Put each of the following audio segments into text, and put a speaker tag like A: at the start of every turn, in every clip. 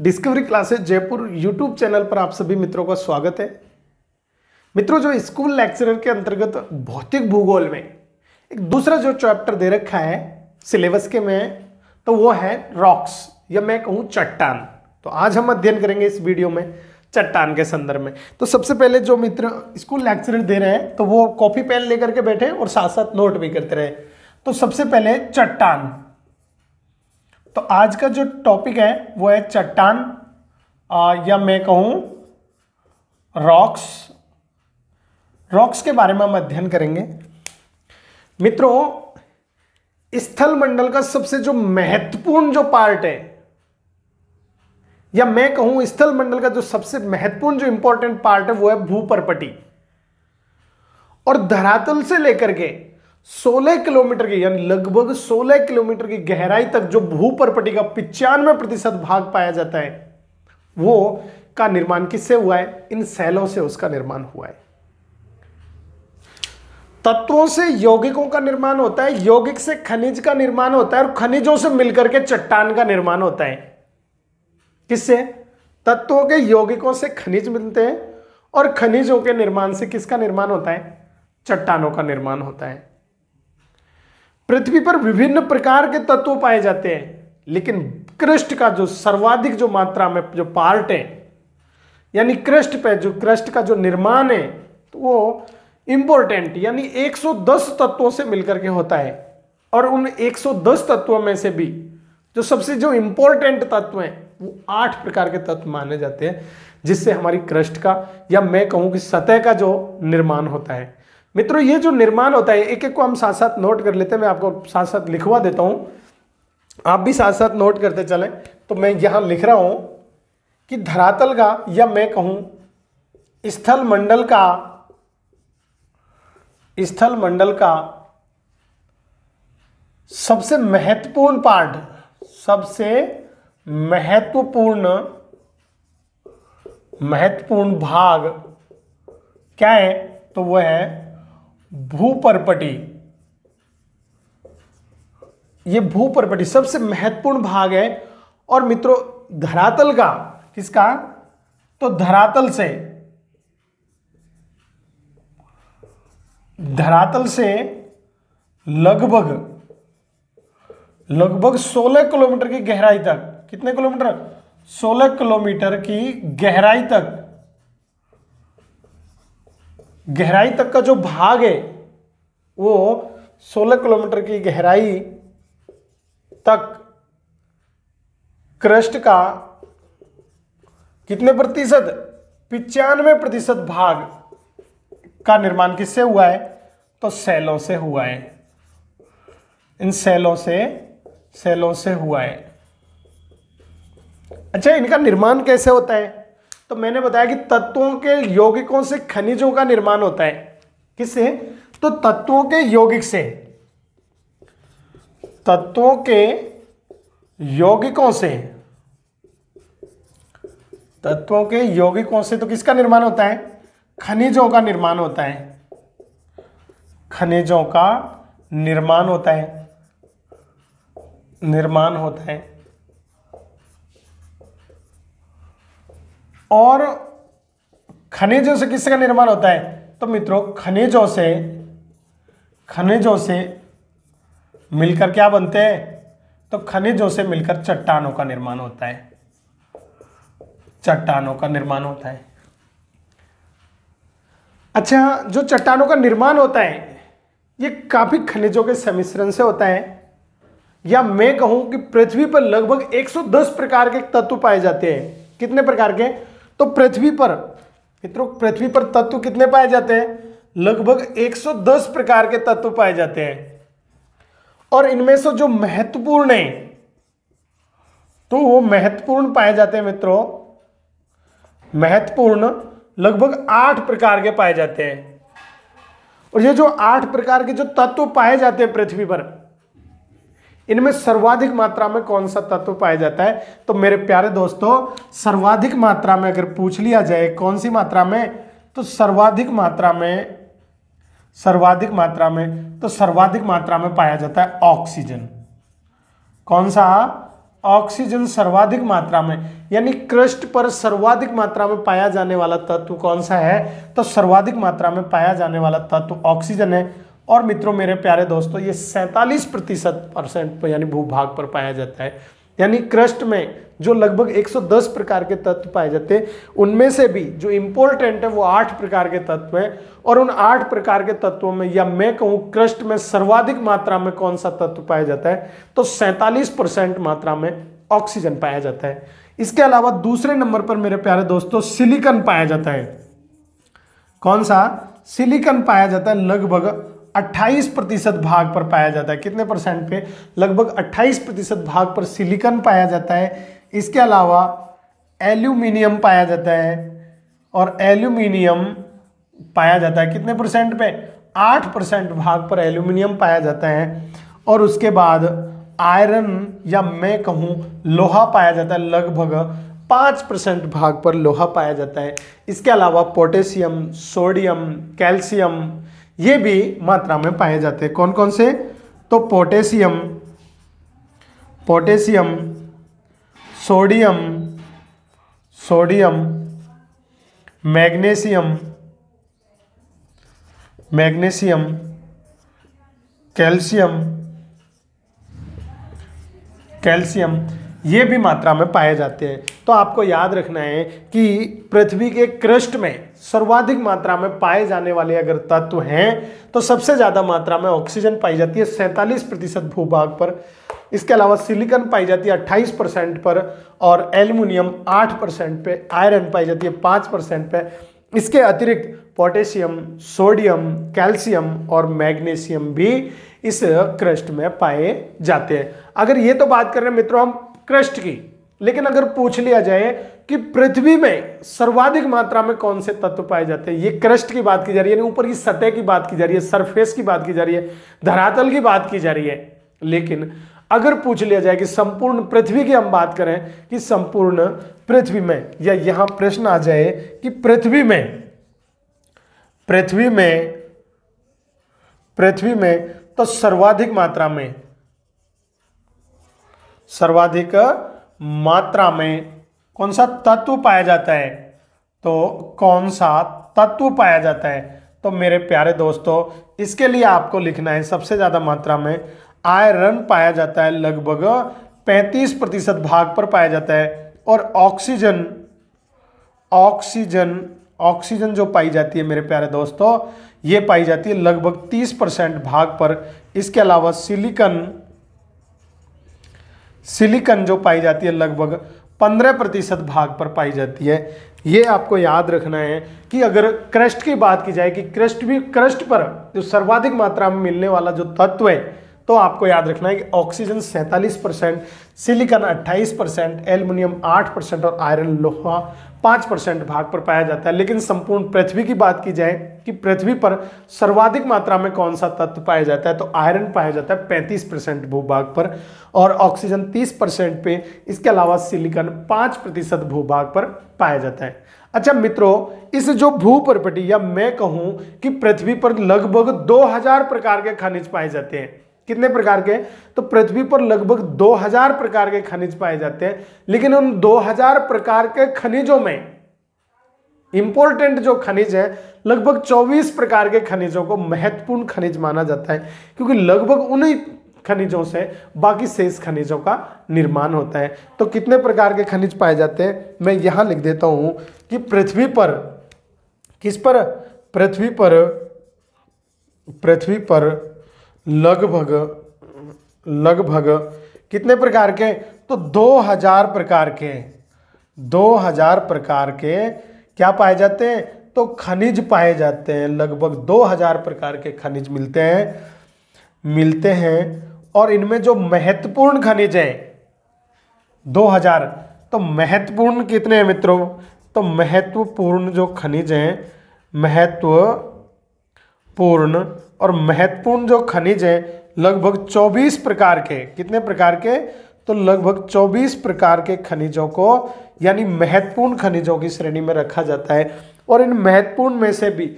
A: discovery classes Jaipur YouTube channel पर आप सभी मित्रों का स्वागत है मित्रों जो स्कूल लेक्चरर के अंतर्गत भौतिक भूगोल में एक दूसरा जो चैप्टर दे रखा है सिलेबस के में तो वो है रॉक्स या मैं कहूँ चट्टान तो आज हम अध्ययन करेंगे इस वीडियो में चट्टान के संदर्भ में तो सबसे पहले जो मित्र स्कूल लेक्चरर दे रहे हैं तो वो कॉपी पेन लेकर के बैठे और साथ साथ नोट भी करते रहे तो सबसे पहले चट्टान तो आज का जो टॉपिक है वो है चट्टान आ, या मैं कहूँ रॉक्स रॉक्स के बारे में हम अध्ययन करेंगे मित्रों स्थल मंडल का सबसे जो महत्वपूर्ण जो पार्ट है या मैं कहूं स्थल मंडल का जो सबसे महत्वपूर्ण जो इंपॉर्टेंट पार्ट है वो है भूपरपटी और धरातल से लेकर के 16 किलोमीटर की यानी लगभग 16 किलोमीटर की गहराई तक जो भूपरपटी का पिचानवे प्रतिशत भाग पाया जाता है वो का निर्माण किससे हुआ है इन सैलों से उसका निर्माण हुआ है तत्वों से यौगिकों का निर्माण होता है यौगिक से खनिज का निर्माण होता है और खनिजों से मिलकर के चट्टान का निर्माण होता है किससे तत्वों के यौगिकों से खनिज मिलते हैं और खनिजों के निर्माण से किसका निर्माण होता है चट्टानों का निर्माण होता है पृथ्वी पर विभिन्न प्रकार के तत्व पाए जाते हैं लेकिन क्रस्ट का जो सर्वाधिक जो मात्रा में जो पार्ट है यानी क्रस्ट पे जो क्रस्ट का जो निर्माण है तो वो इंपॉर्टेंट यानी 110 तत्वों से मिलकर के होता है और उन 110 तत्वों में से भी जो सबसे जो इंपॉर्टेंट तत्व हैं वो आठ प्रकार के तत्व माने जाते हैं जिससे हमारी क्रस्ट का या मैं कहूँ कि सतह का जो निर्माण होता है मित्रों ये जो निर्माण होता है एक एक को हम साथ साथ नोट कर लेते हैं मैं आपको साथ साथ लिखवा देता हूं आप भी साथ साथ नोट करते चले तो मैं यहां लिख रहा हूं कि धरातल का या मैं कहूं स्थल मंडल का स्थल मंडल का सबसे महत्वपूर्ण पार्ट सबसे महत्वपूर्ण महत्वपूर्ण भाग क्या है तो वह है भूपरपटी ये भूपरपटी सबसे महत्वपूर्ण भाग है और मित्रों धरातल का किसका तो धरातल से धरातल से लगभग लगभग 16 किलोमीटर की गहराई तक कितने किलोमीटर 16 किलोमीटर की गहराई तक गहराई तक का जो भाग है वो 16 किलोमीटर की गहराई तक क्रस्ट का कितने प्रतिशत पिचानवे प्रतिशत भाग का निर्माण किससे हुआ है तो सेलों से हुआ है इन सेलों से सेलों से हुआ है अच्छा इनका निर्माण कैसे होता है तो मैंने बताया कि तत्वों के यौगिकों से खनिजों का निर्माण होता है किससे तो तत्वों के यौगिक से तत्वों के यौगिकों से तत्वों के यौगिकों से तो किसका निर्माण होता है खनिजों का निर्माण होता है खनिजों का निर्माण होता है निर्माण होता है और खनिजों से किसका निर्माण होता है तो मित्रों खनिजों से खनिजों से मिलकर क्या बनते हैं तो खनिजों से मिलकर चट्टानों का निर्माण होता है चट्टानों का निर्माण होता है अच्छा जो चट्टानों का निर्माण होता है ये काफी खनिजों के समिश्रण से होता है या मैं कहूं कि पृथ्वी पर लगभग 110 प्रकार के तत्व पाए जाते हैं कितने प्रकार के तो पृथ्वी पर मित्रों पृथ्वी पर तत्व कितने पाए जाते हैं लगभग 110 प्रकार के तत्व पाए जाते हैं और इनमें से जो महत्वपूर्ण है तो वो महत्वपूर्ण पाए जाते हैं मित्रों महत्वपूर्ण लगभग आठ प्रकार के पाए जाते हैं और ये जो आठ प्रकार के जो तत्व पाए जाते हैं पृथ्वी पर इनमें सर्वाधिक मात्रा में कौन सा तत्व पाया जाता है तो मेरे प्यारे दोस्तों सर्वाधिक मात्रा में अगर पूछ लिया जाए कौन सी मात्रा में तो सर्वाधिक मात्रा में सर्वाधिक मात्रा में तो सर्वाधिक मात्रा में पाया जाता है ऑक्सीजन कौन सा ऑक्सीजन सर्वाधिक मात्रा में यानी क्रस्ट पर सर्वाधिक मात्रा में पाया जाने वाला तत्व कौन सा है तो सर्वाधिक मात्रा में पाया जाने वाला तत्व ऑक्सीजन है और मित्रों मेरे प्यारे दोस्तों ये सैंतालीस प्रतिशत परसेंट यानी भूभाग पर पाया जाता है यानी क्रस्ट में जो लगभग 110 प्रकार के तत्व पाए जाते हैं उनमें से भी जो इंपॉर्टेंट है वो आठ प्रकार के तत्व हैं और उन आठ प्रकार के तत्वों में या मैं कहूँ क्रस्ट में सर्वाधिक मात्रा में कौन सा तत्व पाया जाता है तो सैंतालीस परसेंट मात्रा में ऑक्सीजन पाया जाता है इसके अलावा दूसरे नंबर पर मेरे प्यारे दोस्तों सिलिकन पाया जाता है कौन सा सिलिकन पाया जाता है लगभग 28 प्रतिशत भाग पर पाया जाता है कितने परसेंट पे लगभग 28 प्रतिशत भाग पर सिलिकॉन पाया जाता है इसके अलावा एल्यूमिनियम पाया जाता है और एल्यूमिनियम पाया जाता है कितने परसेंट पे आठ परसेंट भाग पर एल्यूमिनियम पाया जाता है और उसके बाद आयरन या मैं कहूँ लोहा पाया जाता है लगभग पाँच परसेंट भाग पर लोहा पाया जाता है इसके अलावा पोटेशियम सोडियम कैल्शियम ये भी मात्रा में पाए जाते हैं कौन कौन से तो potassium potassium sodium sodium magnesium magnesium calcium calcium ये भी मात्रा में पाए जाते हैं तो आपको याद रखना है कि पृथ्वी के क्रस्ट में सर्वाधिक मात्रा में पाए जाने वाले अगर तत्व हैं तो सबसे ज़्यादा मात्रा में ऑक्सीजन पाई जाती है सैंतालीस प्रतिशत भूभाग पर इसके अलावा सिलिकन पाई जाती है अट्ठाईस परसेंट पर और एल्यूमिनियम आठ परसेंट पर आयरन पाई जाती है पाँच परसेंट पर इसके अतिरिक्त पोटेशियम सोडियम कैल्शियम और मैग्नीशियम भी इस क्रस्ट में पाए जाते हैं अगर ये तो बात कर रहे हैं मित्रों हम क्रस्ट की लेकिन अगर पूछ लिया जाए कि पृथ्वी में सर्वाधिक मात्रा में कौन से तत्व पाए जाते हैं ये क्रस्ट की बात की जा रही है ऊपर की सतह की बात की जा रही है सरफेस की बात की जा रही है धरातल की बात की जा रही है लेकिन अगर पूछ लिया जाए कि संपूर्ण पृथ्वी की हम बात करें कि संपूर्ण पृथ्वी में या यहां प्रश्न आ जाए कि पृथ्वी में पृथ्वी में पृथ्वी में तो सर्वाधिक मात्रा में सर्वाधिक मात्रा में कौन सा तत्व पाया जाता है तो कौन सा तत्व पाया जाता है तो मेरे प्यारे दोस्तों इसके लिए आपको लिखना है सबसे ज़्यादा मात्रा में आयरन पाया जाता है लगभग 35 प्रतिशत भाग पर पाया जाता है और ऑक्सीजन ऑक्सीजन ऑक्सीजन जो पाई जाती है मेरे प्यारे दोस्तों ये पाई जाती है लगभग 30 परसेंट भाग पर इसके अलावा सिलिकन सिलिकन जो पाई जाती है लगभग पंद्रह प्रतिशत भाग पर पाई जाती है ये आपको याद रखना है कि अगर क्रस्ट की बात की जाए कि क्रस्ट भी क्रस्ट पर जो सर्वाधिक मात्रा में मिलने वाला जो तत्व है तो आपको याद रखना है कि ऑक्सीजन सैंतालीस percent silicon 28 percent aluminium 8 percent और आयरन लोहा 5 परसेंट भाग पर पाया जाता है लेकिन संपूर्ण पृथ्वी की बात की जाए कि पृथ्वी पर सर्वाधिक मात्रा में कौन सा तत्व पाया जाता है तो आयरन पाया जाता है 35 परसेंट भूभाग पर और ऑक्सीजन 30 परसेंट पे इसके अलावा सिलिकॉन 5 प्रतिशत भूभाग पर पाया जाता है अच्छा मित्रों इस जो भू या मैं कहूँ कि पृथ्वी पर लगभग दो प्रकार के खनिज पाए जाते हैं कितने प्रकार के तो पृथ्वी पर लगभग 2000 प्रकार के खनिज पाए जाते हैं लेकिन उन 2000 प्रकार के खनिजों में इंपॉर्टेंट जो खनिज है लगभग 24 प्रकार के खनिजों को महत्वपूर्ण खनिज माना जाता है क्योंकि लगभग उन्हीं खनिजों से बाकी शेष खनिजों का निर्माण होता है तो कितने प्रकार के खनिज पाए जाते हैं मैं यहां लिख देता हूं कि पृथ्वी पर किस पर पृथ्वी पर पृथ्वी पर लगभग लगभग कितने प्रकार के तो 2000 प्रकार के 2000 प्रकार के क्या पाए जाते हैं तो खनिज पाए जाते हैं लगभग 2000 प्रकार के खनिज मिलते हैं मिलते हैं और इनमें जो महत्वपूर्ण खनिज हैं 2000 तो महत्वपूर्ण कितने हैं मित्रों तो महत्वपूर्ण जो खनिज हैं महत्व पूर्ण और महत्वपूर्ण जो खनिज हैं लगभग 24 प्रकार के कितने प्रकार के तो लगभग 24 प्रकार के खनिजों को यानी महत्वपूर्ण खनिजों की श्रेणी में रखा जाता है और इन महत्वपूर्ण में से भी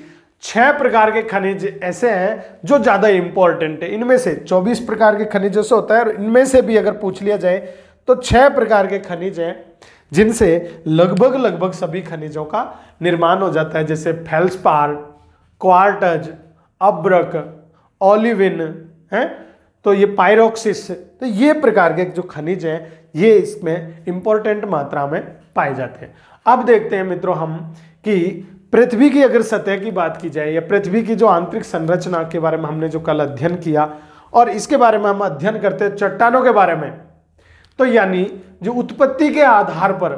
A: छह प्रकार के खनिज ऐसे हैं जो ज़्यादा इंपॉर्टेंट है इनमें से 24 प्रकार के खनिजों से होता है और इनमें से भी अगर पूछ लिया जाए तो छह प्रकार के खनिज हैं जिनसे लगभग लगभग सभी खनिजों का निर्माण हो जाता है जैसे फेल्सपार क्वार्टज अब्रक ऑलिविन है तो ये पायरोक्सिस तो ये प्रकार के जो खनिज हैं ये इसमें इंपॉर्टेंट मात्रा में पाए जाते हैं अब देखते हैं मित्रों हम कि पृथ्वी की अगर सतह की बात की जाए या पृथ्वी की जो आंतरिक संरचना के बारे में हमने जो कल अध्ययन किया और इसके बारे में हम अध्ययन करते हैं चट्टानों के बारे में तो यानी जो उत्पत्ति के आधार पर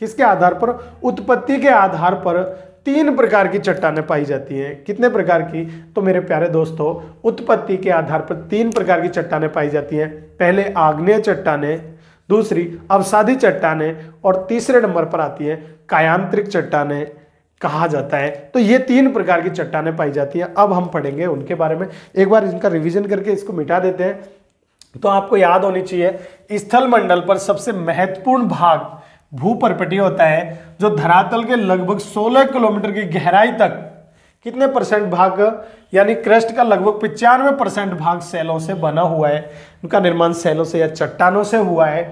A: किसके आधार पर उत्पत्ति के आधार पर तीन प्रकार की चट्टानें पाई जाती हैं कितने प्रकार की तो मेरे प्यारे दोस्तों उत्पत्ति के आधार पर तीन प्रकार की चट्टानें पाई जाती हैं पहले आग्नेय चट्टानें दूसरी अवसादी चट्टानें और तीसरे नंबर पर आती है कायांत्रिक चट्टानें कहा जाता है तो ये तीन प्रकार की चट्टानें पाई जाती हैं अब हम पढ़ेंगे उनके बारे में एक बार इनका रिविजन करके इसको मिटा देते हैं तो आपको याद होनी चाहिए स्थल मंडल पर सबसे महत्वपूर्ण भाग भूपरपटीय होता है जो धरातल के लगभग 16 किलोमीटर की गहराई तक कितने परसेंट भाग यानी क्रस्ट का लगभग पिचानवे परसेंट भाग सेलों से बना हुआ है उनका निर्माण सेलों से या चट्टानों से हुआ है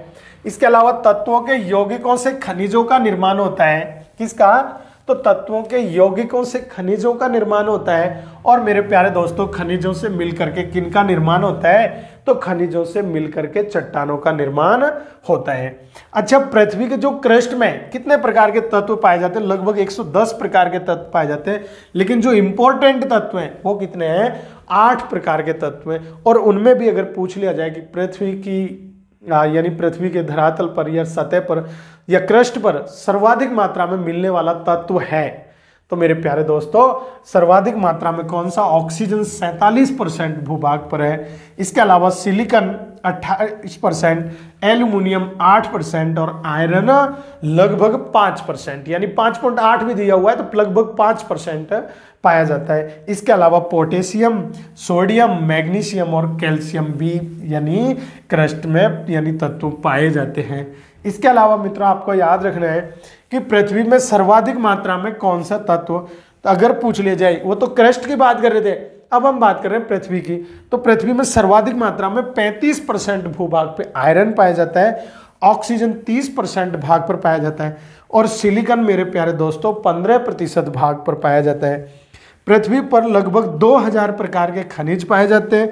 A: इसके अलावा तत्वों के यौगिकों से खनिजों का निर्माण होता है किसका तो तत्वों के यौगिकों से खनिजों का निर्माण होता है और मेरे प्यारे दोस्तों खनिजों से मिलकर के किन का निर्माण होता है तो खनिजों से मिलकर के चट्टानों का निर्माण होता है अच्छा पृथ्वी के जो क्रस्ट में कितने प्रकार के तत्व पाए जाते हैं लगभग 110 प्रकार के तत्व पाए जाते हैं लेकिन जो इंपॉर्टेंट तत्व हैं वो कितने हैं आठ प्रकार के तत्व हैं और उनमें भी अगर पूछ लिया जाए कि पृथ्वी की यानी पृथ्वी के धरातल पर या सतह पर या क्रस्ट पर सर्वाधिक मात्रा में मिलने वाला तत्व है तो मेरे प्यारे दोस्तों सर्वाधिक मात्रा में कौन सा ऑक्सीजन 47 परसेंट भूभाग पर है इसके अलावा सिलिकन 28 परसेंट एल्यूमिनियम 8 परसेंट और आयरन लगभग 5 परसेंट यानी 5.8 भी दिया हुआ है तो लगभग 5 परसेंट पाया जाता है इसके अलावा पोटेशियम सोडियम मैग्नीशियम और कैल्शियम भी यानी क्रस्ट में यानी तत्व पाए जाते हैं इसके अलावा मित्रों आपको याद रखना है कि पृथ्वी में सर्वाधिक मात्रा में कौन सा तत्व तो अगर पूछ ले जाए वो तो क्रस्ट की बात कर रहे थे अब हम बात कर रहे हैं पृथ्वी की तो पृथ्वी में सर्वाधिक मात्रा में 35 परसेंट भूभाग पे आयरन पाया जाता है ऑक्सीजन 30 परसेंट भाग पर पाया जाता है और सिलिकन मेरे प्यारे दोस्तों 15 प्रतिशत भाग पर पाया जाता है पृथ्वी पर लगभग 2000 प्रकार के खनिज पाए जाते हैं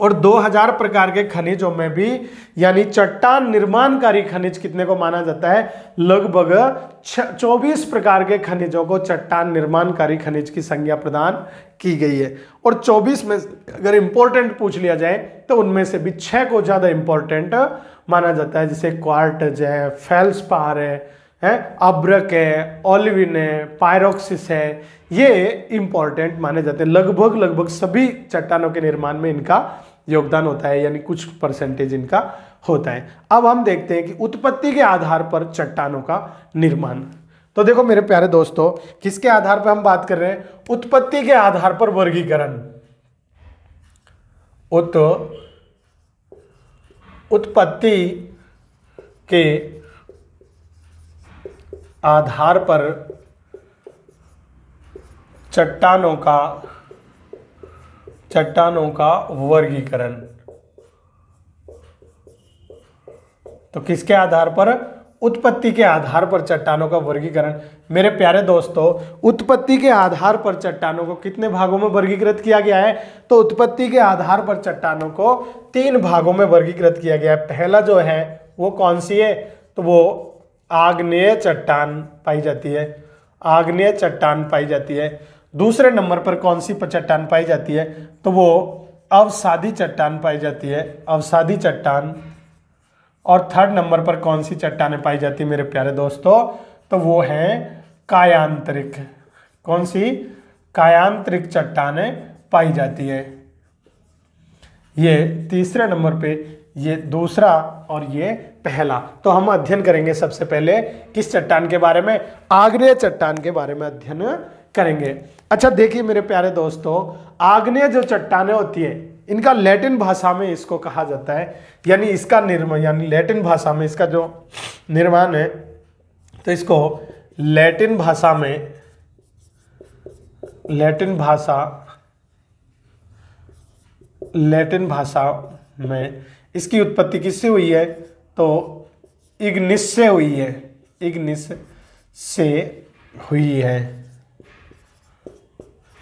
A: और 2000 प्रकार के खनिजों में भी यानी चट्टान निर्माणकारी खनिज कितने को माना जाता है लगभग 24 प्रकार के खनिजों को चट्टान निर्माणकारी खनिज की संज्ञा प्रदान की गई है और 24 में अगर इंपॉर्टेंट पूछ लिया जाए तो उनमें से भी छह को ज़्यादा इंपॉर्टेंट माना जाता है जैसे क्वार्टज है पार है है अब्रक है ऑलिविन है पायरोक्सिस है ये इंपॉर्टेंट माने जाते हैं लगभग लगभग सभी चट्टानों के निर्माण में इनका योगदान होता है यानी कुछ परसेंटेज इनका होता है अब हम देखते हैं कि उत्पत्ति के आधार पर चट्टानों का निर्माण तो देखो मेरे प्यारे दोस्तों किसके आधार पर हम बात कर रहे हैं उत्पत्ति के आधार पर वर्गीकरण उत उत्पत्ति के आधार पर चट्टानों का चट्टानों का वर्गीकरण तो किसके आधार पर उत्पत्ति के आधार पर चट्टानों का वर्गीकरण मेरे प्यारे दोस्तों उत्पत्ति के आधार पर चट्टानों को कितने भागों में वर्गीकृत किया गया है तो उत्पत्ति के आधार पर चट्टानों को तीन भागों में वर्गीकृत किया गया है पहला जो है वो कौन सी है तो वो आग्नेय चट्टान पाई जाती है आग्नेय चट्टान पाई जाती है दूसरे नंबर पर कौन सी चट्टान पाई जाती है तो वो अवसादी चट्टान पाई जाती है अवसादी चट्टान और थर्ड नंबर पर कौन सी चट्टानें पाई जाती है मेरे प्यारे दोस्तों तो वो है कायांतरिक कौन सी कायांतरिक चट्टानें पाई जाती है ये तीसरे नंबर पे ये दूसरा और ये पहला तो हम अध्ययन करेंगे सबसे पहले किस चट्टान के बारे में आग्नेय चट्टान के बारे में अध्ययन करेंगे अच्छा देखिए मेरे प्यारे दोस्तों आग्नेय जो चट्टाने होती है इनका लैटिन भाषा में इसको कहा जाता है यानी इसका निर्माण यानी लैटिन भाषा में इसका जो निर्माण है तो इसको लैटिन भाषा में लैटिन भाषा लैटिन भाषा में इसकी उत्पत्ति किससे हुई है तो इग्निस से हुई है इग्निस से हुई है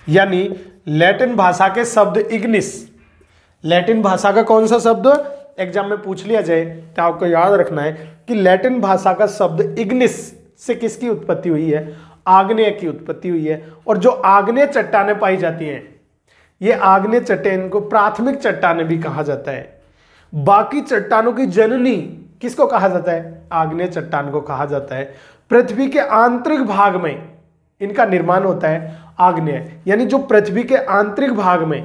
A: यानी लैटिन भाषा के शब्द इग्निस लैटिन भाषा का कौन सा शब्द एग्जाम में पूछ लिया जाए तो आपको याद रखना है कि लैटिन भाषा का शब्द इग्निस से किसकी उत्पत्ति हुई है आग्नेय की उत्पत्ति हुई है और जो आग्नेय चट्टाने पाई जाती हैं ये आग्नेय चट्टे इनको प्राथमिक चट्टाने भी कहा जाता है बाकी चट्टानों की जननी किसको कहा जाता है आग्नेय चट्टान को कहा जाता है पृथ्वी के आंतरिक भाग में इनका निर्माण होता है आग्नेय यानी जो पृथ्वी के आंतरिक भाग में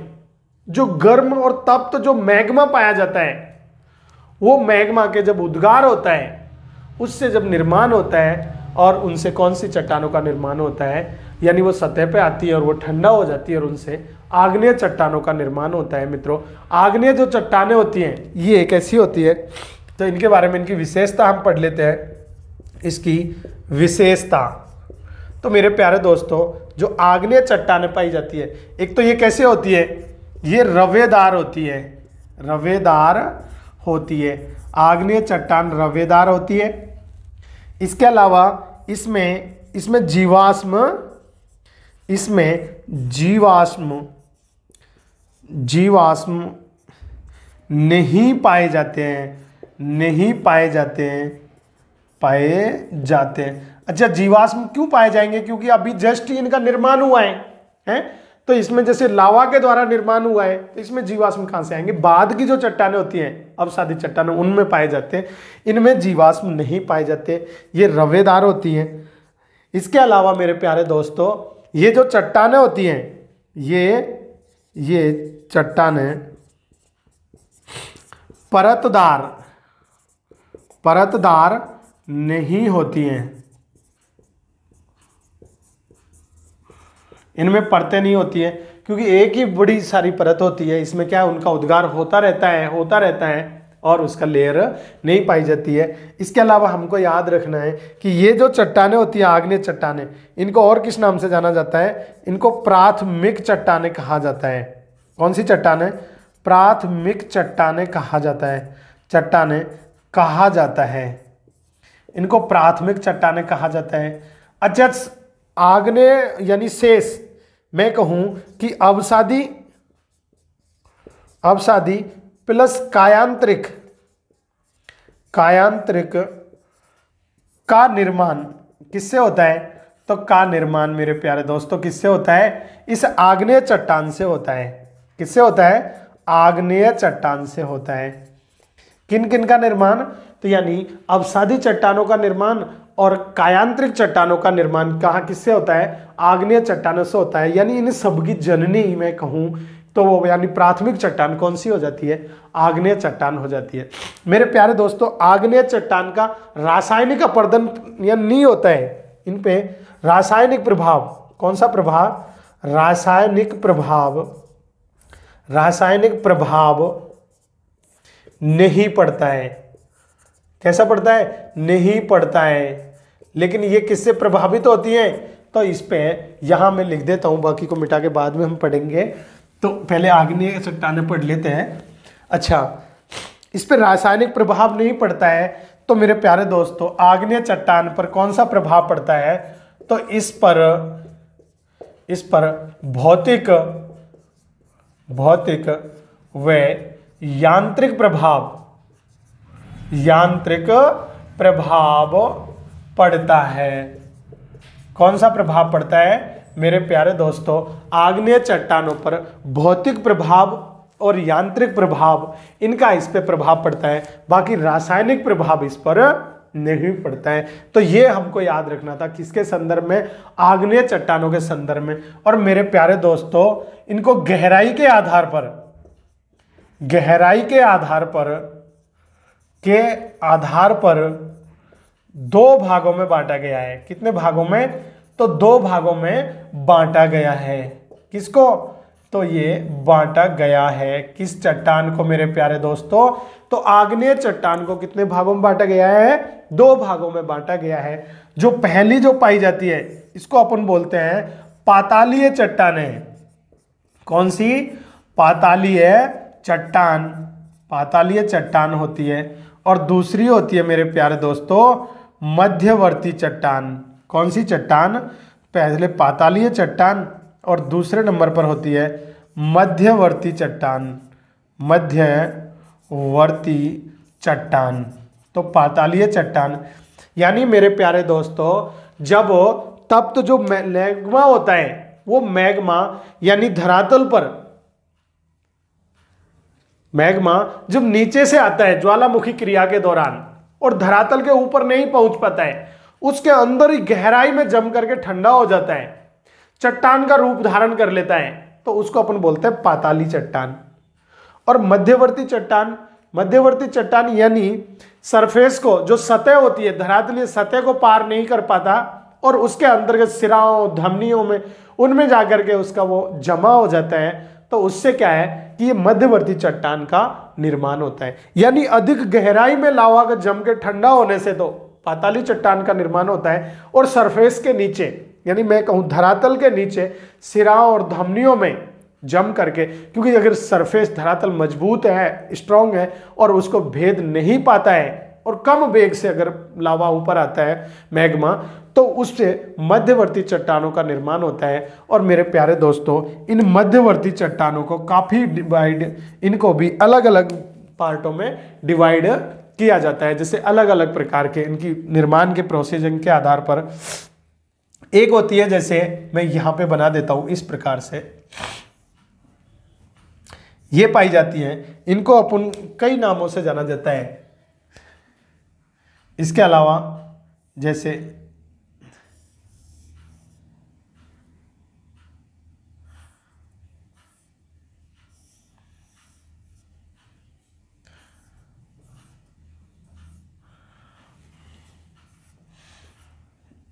A: जो गर्म और तप्त तो जो मैग्मा पाया जाता है वो मैग्मा के जब उद्गार होता है उससे जब निर्माण होता है और उनसे कौन सी चट्टानों का निर्माण होता है यानी वो सतह पे आती है और वो ठंडा हो जाती है और उनसे आग्नेय चट्टानों का निर्माण होता है मित्रों आग्नेय जो चट्टाने होती हैं ये एक ऐसी होती है तो इनके बारे में इनकी विशेषता हम पढ़ लेते हैं इसकी विशेषता तो मेरे प्यारे दोस्तों जो आग्नेय चट्टानें पाई जाती है एक तो ये कैसे होती है ये रवेदार होती है रवेदार होती है आग्नेय चट्टान रवेदार होती है इसके अलावा इसमें इसमें जीवाश्म इसमें जीवाश्म जीवाश्म नहीं पाए जाते हैं नहीं पाए जाते हैं पाए जाते हैं अच्छा जीवाश्म क्यों पाए जाएंगे क्योंकि अभी जस्ट इनका निर्माण हुआ है हैं तो इसमें जैसे लावा के द्वारा निर्माण हुआ है तो इसमें जीवाश्म कहां से आएंगे बाद की जो चट्टाने होती हैं अब सादी चट्टाने उनमें पाए जाते हैं इनमें जीवाश्म नहीं पाए जाते ये रवेदार होती हैं इसके अलावा मेरे प्यारे दोस्तों ये जो चट्टाने होती हैं ये ये चट्टाने परतदार परतदार नहीं होती हैं इनमें परतें नहीं होती है क्योंकि एक ही बड़ी सारी परत होती है इसमें क्या उनका उद्गार होता रहता है होता रहता है और उसका लेयर नहीं पाई जाती है इसके अलावा हमको याद रखना है कि ये जो चट्टाने होती हैं आग्नेय चट्टाने इनको और किस नाम से जाना जाता है इनको प्राथमिक चट्टाने कहा जाता है कौन सी चट्टाने प्राथमिक चट्टाने कहा जाता है चट्टाने कहा जाता है इनको प्राथमिक चट्टाने कहा जाता है अच्छा आग्ने यानी शेष मैं कहूँ कि अवसादी अवसादी प्लस कायांत्रिक कायांत्रिक का निर्माण किससे होता है तो का निर्माण मेरे प्यारे दोस्तों किससे होता है इस आग्नेय चट्टान से होता है किससे होता है आग्नेय चट्टान से होता है किन किन का निर्माण तो यानी अवसादी चट्टानों का निर्माण और कायांत्रिक चट्टानों का निर्माण कहाँ किससे होता है आग्नेय चट्टानों से होता है यानी इन सबकी जननी ही मैं कहूँ तो वो यानी प्राथमिक चट्टान कौन सी हो जाती है आग्नेय चट्टान हो जाती है मेरे प्यारे दोस्तों आग्नेय चट्टान का रासायनिक अपर्दन या नी होता है इन पे रासायनिक प्रभाव कौन सा प्रभाव रासायनिक प्रभाव रासायनिक प्रभाव नहीं पढ़ता है कैसा पढ़ता है नहीं पढ़ता है लेकिन ये किससे प्रभावित होती है तो इस पे यहां मैं लिख देता हूं बाकी को मिटा के बाद में हम पढ़ेंगे तो पहले आग्नेय चट्टाने पढ़ लेते हैं अच्छा इस पर रासायनिक प्रभाव नहीं पड़ता है तो मेरे प्यारे दोस्तों आग्नेय चट्टान पर कौन सा प्रभाव पड़ता है तो इस पर इस पर भौतिक भौतिक व यांत्रिक प्रभाव यांत्रिक प्रभाव पड़ता है कौन सा प्रभाव पड़ता है मेरे प्यारे दोस्तों आग्नेय चट्टानों पर भौतिक प्रभाव और यांत्रिक प्रभाव इनका इस पर प्रभाव पड़ता है बाकी रासायनिक प्रभाव इस पर नहीं पड़ता है तो ये हमको याद रखना था किसके संदर्भ में आग्नेय चट्टानों के संदर्भ में और मेरे प्यारे दोस्तों इनको गहराई के आधार पर गहराई के आधार पर के आधार पर दो भागों में बांटा गया है कितने भागों में तो दो भागों में बांटा गया है किसको तो ये बांटा गया है किस चट्टान को मेरे प्यारे दोस्तों तो आग्नेय चट्टान को कितने भागों में बांटा गया है दो भागों में बांटा गया है जो पहली जो पाई जाती है इसको अपन बोलते हैं पातालीय चट्टाने कौन सी पातालीय चट्टान पातालीय चट्टान होती है और दूसरी होती है मेरे प्यारे दोस्तों मध्यवर्ती चट्टान कौन सी चट्टान पहले पातालीय चट्टान और दूसरे नंबर पर होती है मध्यवर्ती चट्टान मध्यवर्ती चट्टान तो पातालीय चट्टान यानी मेरे प्यारे दोस्तों जब तब तो जो मैग्मा होता है वो मैग्मा यानी धरातल पर मैग्मा जब नीचे से आता है ज्वालामुखी क्रिया के दौरान और धरातल के ऊपर नहीं पहुंच पाता है उसके अंदर ही गहराई में जम करके ठंडा हो जाता है चट्टान का रूप धारण कर लेता है तो उसको अपन बोलते हैं पाताली चट्टान और मध्यवर्ती चट्टान मध्यवर्ती चट्टान यानी सरफेस को जो सतह होती है धरातलीय सतह को पार नहीं कर पाता और उसके के सिराओं धमनियों में उनमें जाकर के उसका वो जमा हो जाता है तो उससे क्या है कि ये मध्यवर्ती चट्टान का निर्माण होता है यानी अधिक गहराई में लावा का जम के ठंडा होने से तो पाताली चट्टान का निर्माण होता है और सरफेस के नीचे यानी मैं कहूँ धरातल के नीचे सिराओं और धमनियों में जम करके क्योंकि अगर सरफेस धरातल मजबूत है स्ट्रांग है और उसको भेद नहीं पाता है और कम वेग से अगर लावा ऊपर आता है मैग्मा तो उससे मध्यवर्ती चट्टानों का निर्माण होता है और मेरे प्यारे दोस्तों इन मध्यवर्ती चट्टानों को काफ़ी डिवाइड इनको भी अलग अलग पार्टों में डिवाइड किया जाता है जैसे अलग अलग प्रकार के इनकी निर्माण के प्रोसीजन के आधार पर एक होती है जैसे मैं यहां पे बना देता हूं इस प्रकार से ये पाई जाती है इनको अपन कई नामों से जाना जाता है इसके अलावा जैसे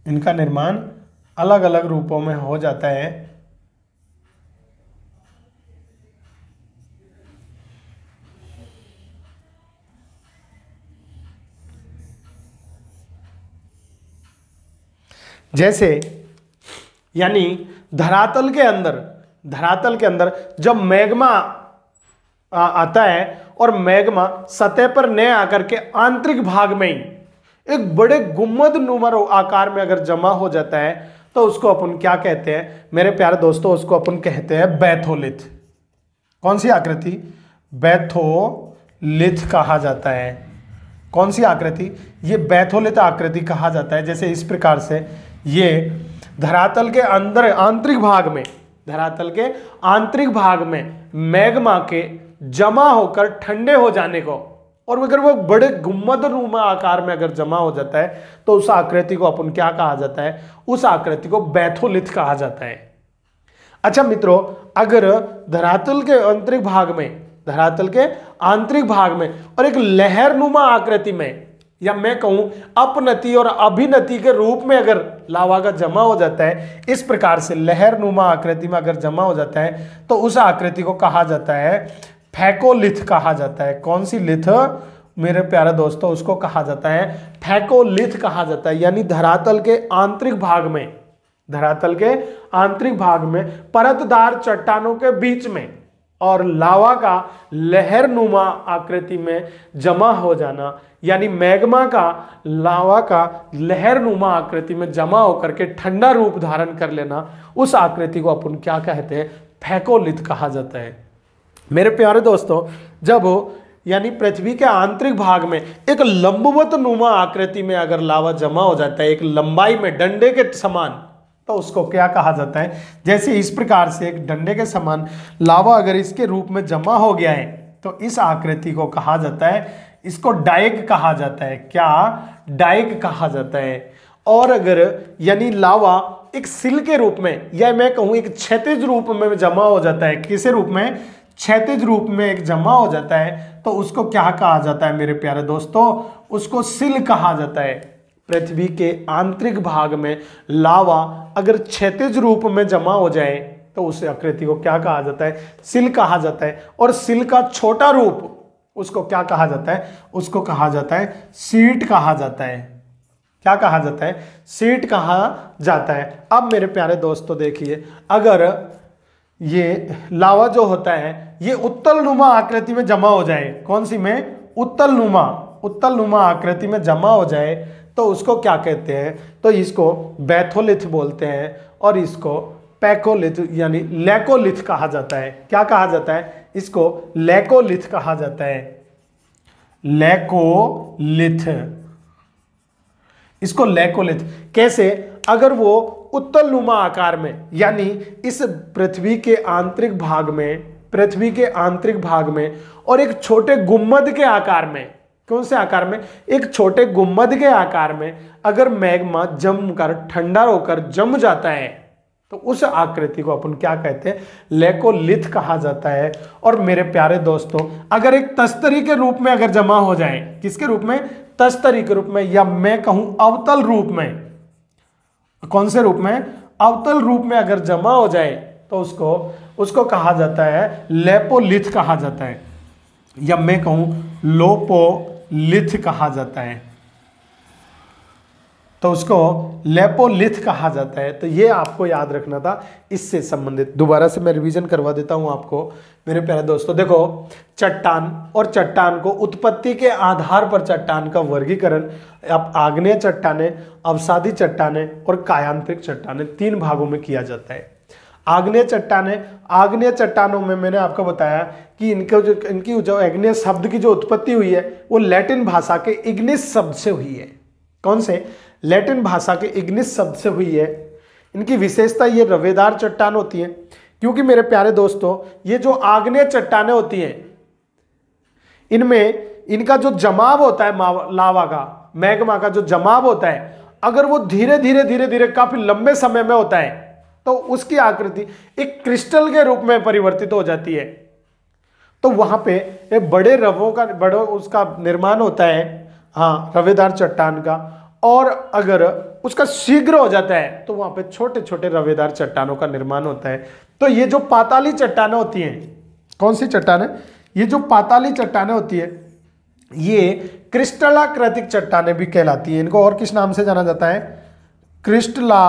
A: इनका निर्माण अलग अलग रूपों में हो जाता है जैसे यानी धरातल के अंदर धरातल के अंदर जब मैग्मा आ, आता है और मैग्मा सतह पर न आकर के आंतरिक भाग में ही एक बड़े गुम्मद नुमर आकार में अगर जमा हो जाता है तो उसको अपन क्या कहते हैं मेरे प्यारे दोस्तों उसको अपन कहते हैं बैथोलिथ कौन सी आकृति बैथोलिथ कहा जाता है कौन सी आकृति ये बैथोलिथ आकृति कहा जाता है जैसे इस प्रकार से ये धरातल के अंदर आंतरिक भाग में धरातल के आंतरिक भाग में मैग्मा के जमा होकर ठंडे हो जाने को और अगर वो बड़े गुम्मद नुमा आकार में अगर जमा हो जाता है तो उस आकृति को अपन क्या कहा जाता है उस आकृति को बैथोलिथ कहा जाता है अच्छा मित्रों अगर धरातल के आंतरिक भाग में धरातल के आंतरिक भाग में और एक लहर नुमा आकृति में या मैं कहूं अपनति और अभिनति के रूप में अगर लावा का जमा हो जाता है इस प्रकार से लहर नुमा आकृति में अगर जमा हो जाता है तो उस आकृति को कहा जाता है फैकोलिथ कहा जाता है कौन सी लिथ मेरे प्यारे दोस्तों उसको कहा जाता है फैकोलिथ कहा जाता है यानी धरातल के आंतरिक भाग में धरातल के आंतरिक भाग में परतदार चट्टानों के बीच में और लावा का लहरनुमा आकृति में जमा हो जाना यानी मैग्मा का लावा का लहरनुमा आकृति में जमा होकर के ठंडा रूप धारण कर लेना उस आकृति को अपन क्या कहते हैं फैकोलिथ कहा जाता है मेरे प्यारे दोस्तों जब यानी पृथ्वी के आंतरिक भाग में एक लंबवत नुमा आकृति में अगर लावा जमा हो जाता है एक लंबाई में डंडे के समान तो उसको क्या कहा जाता है जैसे इस प्रकार से एक डंडे के समान लावा अगर इसके रूप में जमा हो गया है तो इस आकृति को कहा जाता है इसको डाइक कहा जाता है क्या डाइक कहा जाता है और अगर यानी लावा एक सिल के रूप में या मैं कहूं एक क्षेत्र रूप में जमा हो जाता है किसे रूप में क्षेत्र रूप में एक जमा हो जाता है तो उसको क्या कहा जाता है मेरे प्यारे दोस्तों उसको सिल कहा जाता है पृथ्वी के आंतरिक भाग में लावा अगर क्षैतिज रूप में जमा हो जाए तो उस आकृति को क्या कहा जाता है सिल कहा जाता है और सिल का छोटा रूप उसको क्या कहा जाता है उसको कहा जाता है सीट कहा जाता है क्या कहा जाता है सीट कहा जाता है अब मेरे प्यारे दोस्तों देखिए अगर ये लावा जो होता है ये उत्तल नुमा आकृति में जमा हो जाए कौन सी में उत्तल नुमा उत्तल नुमा आकृति में जमा हो जाए तो उसको क्या कहते हैं तो इसको बैथोलिथ बोलते हैं और इसको पैकोलिथ यानी लेकोलिथ कहा जाता है क्या कहा जाता है इसको लेकोलिथ कहा जाता है लेकोलिथ इसको लेकोलिथ कैसे अगर वो उत्तल नुमा आकार में यानी इस पृथ्वी के आंतरिक भाग में पृथ्वी के आंतरिक भाग में और एक छोटे गुम्मद के आकार में कौन से आकार में एक छोटे गुम्बद के आकार में अगर मैग्मा जमकर ठंडा होकर जम जाता है तो उस आकृति को अपन क्या कहते हैं लेकोलिथ कहा जाता है और मेरे प्यारे दोस्तों अगर एक तस्तरी के रूप में अगर जमा हो जाए किसके रूप में तस्तरी के रूप में या मैं कहूं अवतल रूप में कौन से रूप में अवतल रूप में अगर जमा हो जाए तो उसको उसको कहा जाता है लेपोलिथ कहा जाता है या मैं कहूं लोपो लिथ कहा जाता है तो उसको लेपोलिथ कहा जाता है तो ये आपको याद रखना था इससे संबंधित दोबारा से मैं रिवीजन करवा देता हूं आपको मेरे प्यारे दोस्तों देखो चट्टान और चट्टान को उत्पत्ति के आधार पर चट्टान का वर्गीकरण आप आग्नेय चट्टाने अवसादी चट्टाने और कायांत्रिक चट्टाने तीन भागों में किया जाता है आग्नेय चट्टाने आग्नेय चट्टानों में मैंने आपको बताया कि इनके जो इनकी जो आग्नेय शब्द की जो उत्पत्ति हुई है वो लैटिन भाषा के इग्निस शब्द से हुई है कौन से लैटिन भाषा के इग्निस शब्द से हुई है इनकी विशेषता ये रवेदार चट्टान होती है क्योंकि मेरे प्यारे दोस्तों ये जो आग्नेय चट्टाने होती हैं इनमें इनका जो जमाव होता है लावा का मैग्मा का जो जमाव होता है अगर वो धीरे धीरे धीरे धीरे काफी लंबे समय में होता है तो उसकी आकृति एक क्रिस्टल के रूप में परिवर्तित हो जाती है तो वहां पे एक बड़े रवों का बड़ो उसका निर्माण होता है हाँ रवेदार चट्टान का और अगर उसका शीघ्र हो जाता है तो वहां पे छोटे छोटे रवेदार चट्टानों का निर्माण होता है तो ये जो पाताली चट्टाने होती हैं कौन सी चट्टान है ये जो पाताली चट्टाने होती है ये क्रिस्टलाकृतिक चट्टाने भी कहलाती है इनको और किस नाम से जाना जाता है क्रिस्टला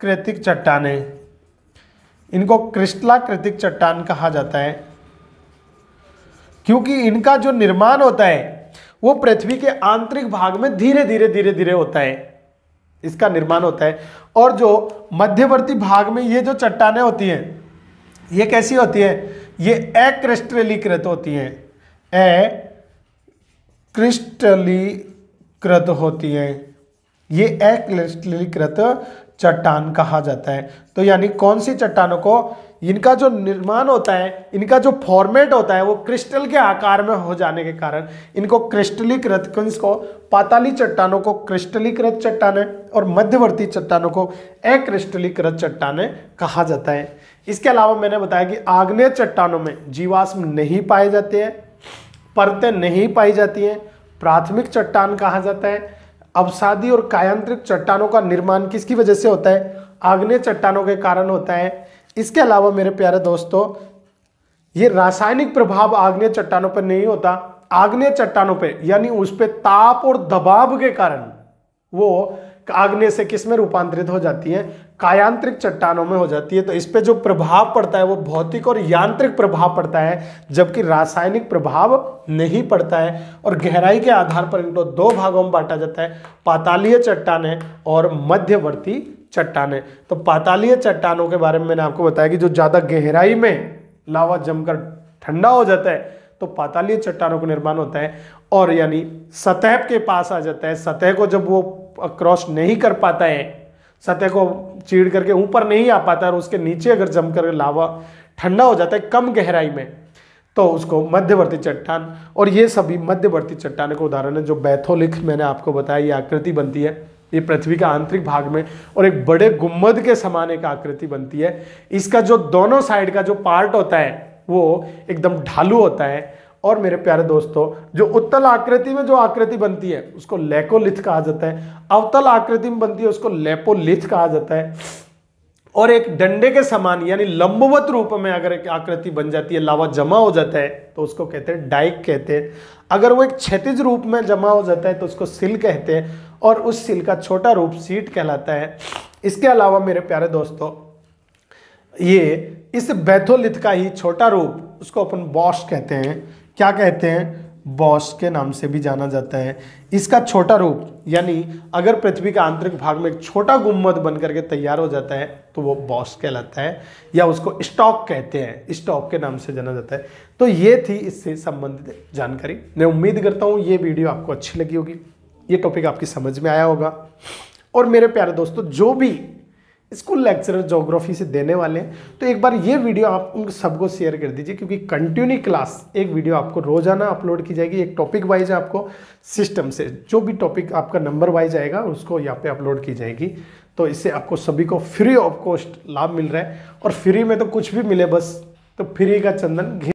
A: कृतिक चट्टाने इनको क्रिस्टलाकृतिक चट्टान कहा जाता है क्योंकि इनका जो निर्माण होता है वो पृथ्वी के आंतरिक भाग में धीरे धीरे धीरे धीरे होता है इसका निर्माण होता है और जो मध्यवर्ती भाग में ये जो चट्टाने होती हैं ये कैसी होती है ये अक्रिस्टलीकृत होती हैं अक्रिस्टलीकृत होती हैं ये अक्रिस्टलीकृत चट्टान कहा जाता है तो यानी कौन सी चट्टानों को इनका जो निर्माण होता है इनका जो फॉर्मेट होता है वो क्रिस्टल के आकार में हो जाने के कारण इनको क्रिस्टलीकृत कंस को पाताली चट्टानों को क्रिस्टलीकृत चट्टाने और मध्यवर्ती चट्टानों को अक्रिस्टलीकृत चट्टाने कहा जाता है इसके अलावा मैंने बताया कि आग्नेय चट्टानों में जीवाश्म नहीं पाए जाते हैं परतें नहीं पाई जाती हैं प्राथमिक चट्टान कहा जाता है अवसादी और कायांत्रिक चट्टानों का निर्माण किसकी वजह से होता है आग्नेय चट्टानों के कारण होता है इसके अलावा मेरे प्यारे दोस्तों ये रासायनिक प्रभाव आग्नेय चट्टानों पर नहीं होता आग्नेय चट्टानों पर यानी उस पर ताप और दबाव के कारण वो आग्ने से किस में रूपांतरित हो जाती है कायांत्रिक चट्टानों में हो जाती है तो इस पर जो प्रभाव पड़ता है वो भौतिक और यांत्रिक प्रभाव पड़ता है जबकि रासायनिक प्रभाव नहीं पड़ता है और गहराई के आधार पर इनको दो भागों में बांटा जाता है पातालीय चट्टाने और मध्यवर्ती चट्टाने तो पातालीय चट्टानों के बारे में मैंने आपको बताया कि जो ज़्यादा गहराई में लावा जमकर ठंडा हो जाता है तो पातालीय चट्टानों का निर्माण होता है और यानी सतह के पास आ जाता है सतह को जब वो क्रॉस नहीं कर पाता है सतह को चीड़ करके ऊपर नहीं आ पाता और उसके नीचे अगर जम कर लावा ठंडा हो जाता है कम गहराई में तो उसको मध्यवर्ती चट्टान और ये सभी मध्यवर्ती चट्टान का उदाहरण है जो बैथोलिक मैंने आपको बताया ये आकृति बनती है ये पृथ्वी का आंतरिक भाग में और एक बड़े गुम्बद के समान एक आकृति बनती है इसका जो दोनों साइड का जो पार्ट होता है वो एकदम ढालू होता है और मेरे प्यारे दोस्तों जो उत्तल आकृति में जो आकृति बनती है उसको लेकोलिथ कहा जाता है अवतल आकृति में बनती है उसको लेपोलिथ कहा जाता है और एक डंडे के समान यानी लंबवत रूप में अगर एक आकृति बन जाती है लावा जमा हो जाता है तो उसको कहते हैं डाइक कहते हैं अगर वो एक क्षतिज रूप में जमा हो जाता है तो उसको सिल कहते हैं और उस सिल का छोटा रूप सीट कहलाता है इसके अलावा मेरे प्यारे दोस्तों ये इस बैथोलिथ का ही छोटा रूप उसको अपन बॉश कहते हैं क्या कहते हैं बॉस के नाम से भी जाना जाता है इसका छोटा रूप यानी अगर पृथ्वी का आंतरिक भाग में एक छोटा गुम्बद बन करके तैयार हो जाता है तो वो बॉस कहलाता है या उसको स्टॉक कहते हैं स्टॉक के नाम से जाना जाता है तो ये थी इससे संबंधित जानकारी मैं उम्मीद करता हूँ ये वीडियो आपको अच्छी लगी होगी ये टॉपिक आपकी समझ में आया होगा और मेरे प्यारे दोस्तों जो भी स्कूल लेक्चरर जोग्राफी से देने वाले हैं तो एक बार ये वीडियो आप उन सबको शेयर कर दीजिए क्योंकि कंटिन्यू क्लास एक वीडियो आपको रोजाना अपलोड की जाएगी एक टॉपिक वाइज आपको सिस्टम से जो भी टॉपिक आपका नंबर वाइज आएगा उसको यहाँ पे अपलोड की जाएगी तो इससे आपको सभी को फ्री ऑफ कॉस्ट लाभ मिल रहा है और फ्री में तो कुछ भी मिले बस तो फ्री का चंदन